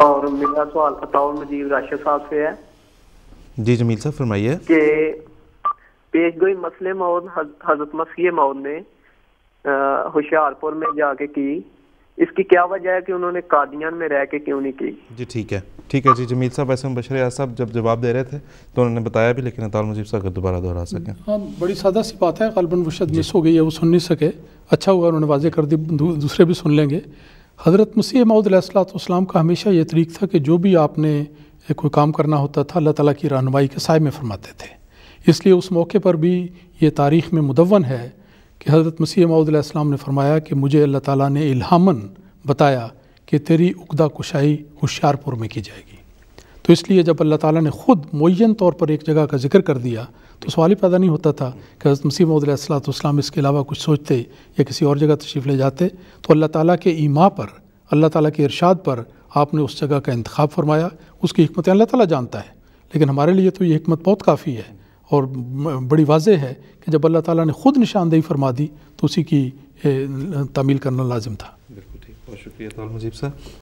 और मेरा सवाल अताउल मजीद राशिद साहब से है जी जमील साहब फरमाइए के पेश गोई मसले मौत हजरत मसीह मौत ने होशियारपुर में जाके की इसकी क्या वजह है कि उन्होंने कादियान में रह के क्यों नहीं की जी ठीक है ठीक है जी जमील साहब ऐसे बशर साहब जब जवाब दे रहे थे तो उन्होंने बताया भी लेकिन अताल मुजीब साहब दोबारा दोहरा सके हाँ बड़ी सादा सी बात है गलबन वशद मिस हो गई है वो सुन नहीं सके अच्छा हुआ उन्होंने वाजे कर दी दूसरे भी सुन लेंगे हज़रत मसीह मौदलाम का हमेशा ये तरीक़ था कि जो भी आपने कोई काम करना होता था अल्लाह ताली की रहनमाई के साय में फरमाते थे इसलिए उस मौके पर भी ये तारीख़ में मुदवन है कि हज़रत मसीह मौदलाम ने फरमाया कि मुझे अल्लाह ताली ने इल्हामन बताया कि तेरी उकदा कुशाई होशियारपुर में की जाएगी तो इसलिए जब अल्लाह ताला ने ख़ुद मुन तौर पर एक जगह का जिक्र कर दिया तो सवाल ही पैदा नहीं होता था कि हज़रत मसीह इसके अलावा कुछ सोचते या किसी और जगह तशरीफ़ ले जाते तो अल्लाह ताला के ईमा पर अल्लाह ताला के इरशाद पर आपने उस जगह का इंतखब फरमाया उसकी हमतें अल्लाह ताली जानता है लेकिन हमारे लिए तो ये हमत बहुत काफ़ी है और बड़ी वाज है कि जब अल्लाह ताली ने ख़ुद निशानदेही फरमा दी तो उसी की तमील करना लाजिम था बिल्कुल ठीक बहुत शुक्रिया मुजीब सर